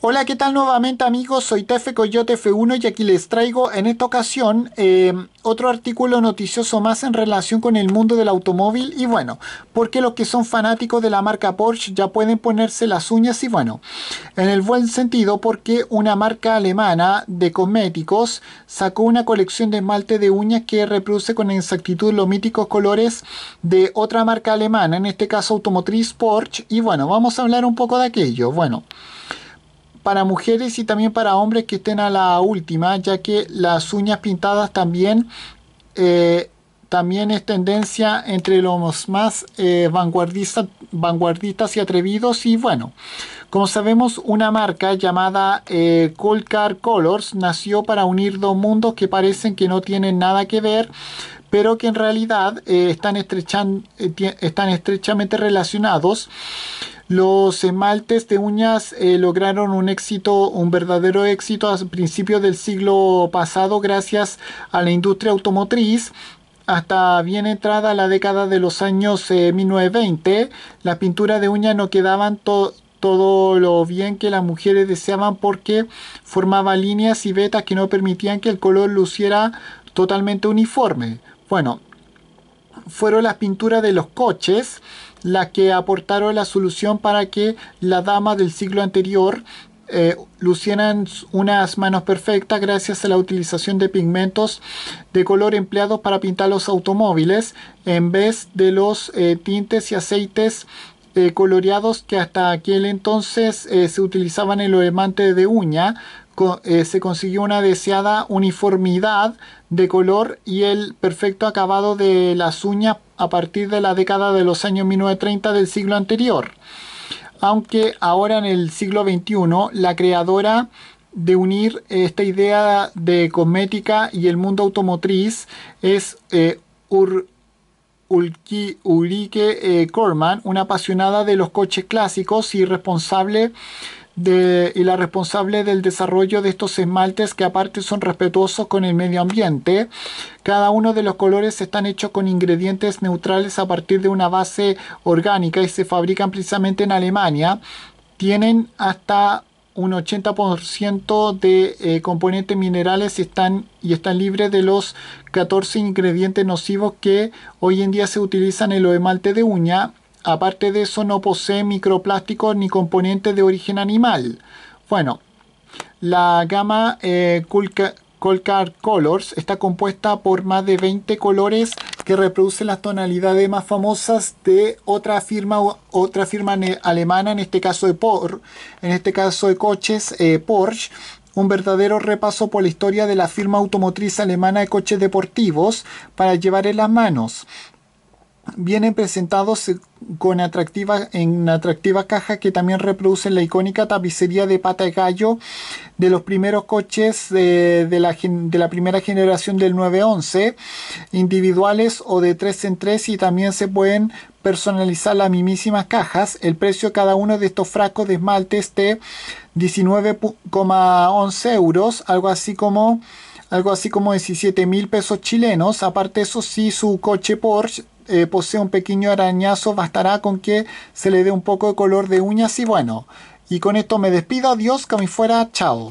Hola, ¿qué tal nuevamente amigos? Soy Tefe Coyote F1 y aquí les traigo en esta ocasión em, otro artículo noticioso más en relación con el mundo del automóvil y bueno, porque los que son fanáticos de la marca Porsche ya pueden ponerse las uñas y bueno, en el buen sentido porque una marca alemana de cosméticos sacó una colección de esmalte de uñas que reproduce con exactitud los míticos colores de otra marca alemana, en este caso automotriz Porsche y bueno, vamos a hablar un poco de aquello. Bueno, para mujeres y también para hombres que estén a la última, ya que las uñas pintadas también, eh, también es tendencia entre los más eh, vanguardistas, vanguardistas y atrevidos. Y bueno, como sabemos, una marca llamada eh, Colcar Colors nació para unir dos mundos que parecen que no tienen nada que ver, pero que en realidad eh, están, están, estrechamente relacionados los esmaltes de uñas eh, lograron un éxito, un verdadero éxito a principios del siglo pasado gracias a la industria automotriz. Hasta bien entrada la década de los años 1920, eh, las pintura de uñas no quedaban todo lo bien que las mujeres deseaban porque formaba líneas y vetas que no permitían que el color luciera totalmente uniforme. Bueno, fueron las pinturas de los coches las que aportaron la solución para que la dama del siglo anterior eh, lucieran unas manos perfectas gracias a la utilización de pigmentos de color empleados para pintar los automóviles en vez de los eh, tintes y aceites eh, coloreados que hasta aquel entonces eh, se utilizaban en los diamantes de uña, eh, se consiguió una deseada uniformidad de color y el perfecto acabado de las uñas a partir de la década de los años 1930 del siglo anterior. Aunque ahora en el siglo XXI la creadora de unir esta idea de cosmética y el mundo automotriz es Ur Ulrike eh, una apasionada de los coches clásicos y responsable de, y la responsable del desarrollo de estos esmaltes que aparte son respetuosos con el medio ambiente. Cada uno de los colores están hechos con ingredientes neutrales a partir de una base orgánica y se fabrican precisamente en Alemania. Tienen hasta un 80% de eh, componentes minerales están y están libres de los 14 ingredientes nocivos que hoy en día se utilizan en los esmaltes de uña. Aparte de eso, no posee microplásticos ni componentes de origen animal. Bueno, la gama eh, Colcar Colors está compuesta por más de 20 colores que reproduce las tonalidades más famosas de otra firma, otra firma alemana, en este caso de Por, en este caso de coches eh, Porsche, un verdadero repaso por la historia de la firma automotriz alemana de coches deportivos para llevar en las manos vienen presentados eh, con en atractiva caja que también reproducen la icónica tapicería de pata de gallo de los primeros coches de, de, la, primera generación del 911, individuales o de 3 en 3 y también se pueden personalizar las mismísimas cajas. El precio de cada uno de estos fracos de esmalte es de 19,11 euros, algo así como algo así como 17 mil pesos chilenos. Aparte eso, sí, su coche Porsche eh, posee un pequeño arañazo, bastará con que se le dé un poco de color de uñas y bueno. Y con esto me despido, adiós, que mi fuera, chao.